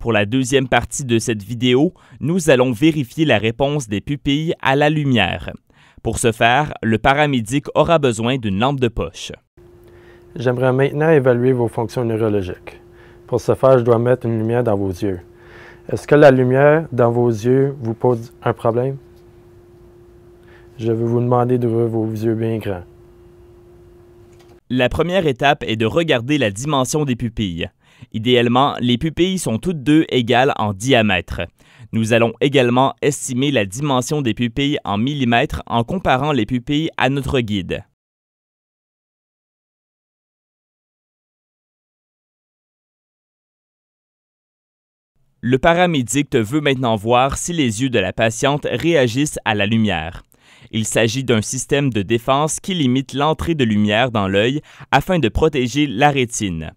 Pour la deuxième partie de cette vidéo, nous allons vérifier la réponse des pupilles à la lumière. Pour ce faire, le paramédic aura besoin d'une lampe de poche. J'aimerais maintenant évaluer vos fonctions neurologiques. Pour ce faire, je dois mettre une lumière dans vos yeux. Est-ce que la lumière dans vos yeux vous pose un problème? Je vais vous demander d'ouvrir vos yeux bien grands. La première étape est de regarder la dimension des pupilles. Idéalement, les pupilles sont toutes deux égales en diamètre. Nous allons également estimer la dimension des pupilles en millimètres en comparant les pupilles à notre guide. Le paramédicte veut maintenant voir si les yeux de la patiente réagissent à la lumière. Il s'agit d'un système de défense qui limite l'entrée de lumière dans l'œil afin de protéger la rétine.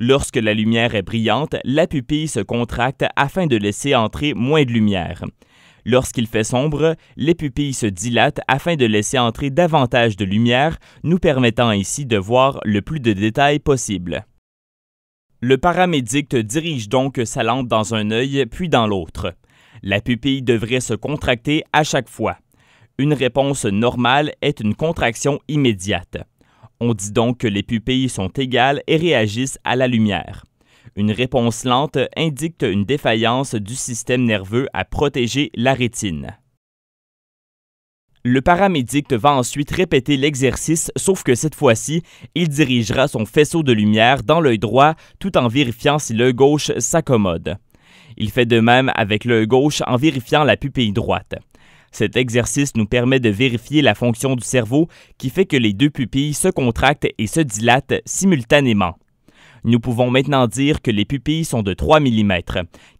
Lorsque la lumière est brillante, la pupille se contracte afin de laisser entrer moins de lumière. Lorsqu'il fait sombre, les pupilles se dilatent afin de laisser entrer davantage de lumière, nous permettant ainsi de voir le plus de détails possible. Le paramédicte dirige donc sa lampe dans un œil puis dans l'autre. La pupille devrait se contracter à chaque fois. Une réponse normale est une contraction immédiate. On dit donc que les pupilles sont égales et réagissent à la lumière. Une réponse lente indique une défaillance du système nerveux à protéger la rétine. Le paramédic va ensuite répéter l'exercice, sauf que cette fois-ci, il dirigera son faisceau de lumière dans l'œil droit tout en vérifiant si l'œil gauche s'accommode. Il fait de même avec l'œil gauche en vérifiant la pupille droite. Cet exercice nous permet de vérifier la fonction du cerveau qui fait que les deux pupilles se contractent et se dilatent simultanément. Nous pouvons maintenant dire que les pupilles sont de 3 mm,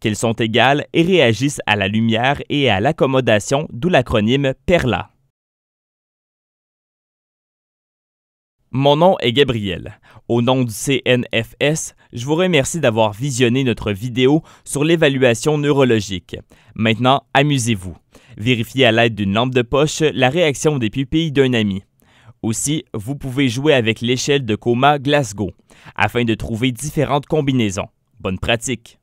qu'elles sont égales et réagissent à la lumière et à l'accommodation, d'où l'acronyme PERLA. Mon nom est Gabriel. Au nom du CNFS, je vous remercie d'avoir visionné notre vidéo sur l'évaluation neurologique. Maintenant, amusez-vous. Vérifiez à l'aide d'une lampe de poche la réaction des pupilles d'un ami. Aussi, vous pouvez jouer avec l'échelle de coma Glasgow afin de trouver différentes combinaisons. Bonne pratique!